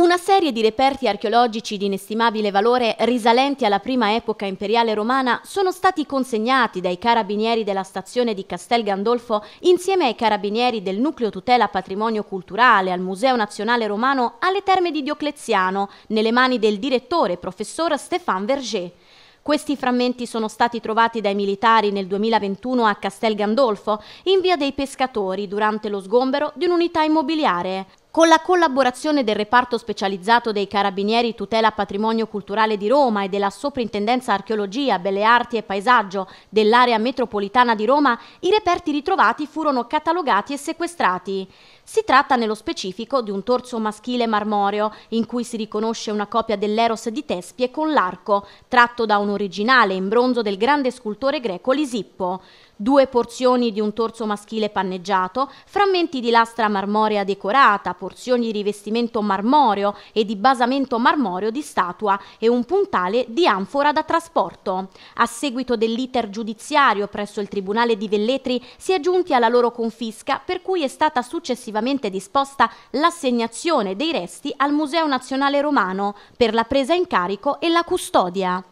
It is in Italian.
Una serie di reperti archeologici di inestimabile valore risalenti alla prima epoca imperiale romana sono stati consegnati dai carabinieri della stazione di Castel Gandolfo insieme ai carabinieri del Nucleo Tutela Patrimonio Culturale al Museo Nazionale Romano alle Terme di Diocleziano, nelle mani del direttore professor Stéphane Verger. Questi frammenti sono stati trovati dai militari nel 2021 a Castel Gandolfo, in via dei pescatori, durante lo sgombero di un'unità immobiliare. Con la collaborazione del reparto specializzato dei Carabinieri Tutela Patrimonio Culturale di Roma e della Soprintendenza Archeologia, Belle Arti e Paesaggio dell'area metropolitana di Roma, i reperti ritrovati furono catalogati e sequestrati. Si tratta nello specifico di un torso maschile marmoreo, in cui si riconosce una copia dell'Eros di Tespie con l'arco, tratto da un originale in bronzo del grande scultore greco Lisippo due porzioni di un torso maschile panneggiato, frammenti di lastra marmorea decorata, porzioni di rivestimento marmoreo e di basamento marmoreo di statua e un puntale di anfora da trasporto. A seguito dell'iter giudiziario presso il Tribunale di Velletri si è giunti alla loro confisca per cui è stata successivamente disposta l'assegnazione dei resti al Museo Nazionale Romano per la presa in carico e la custodia.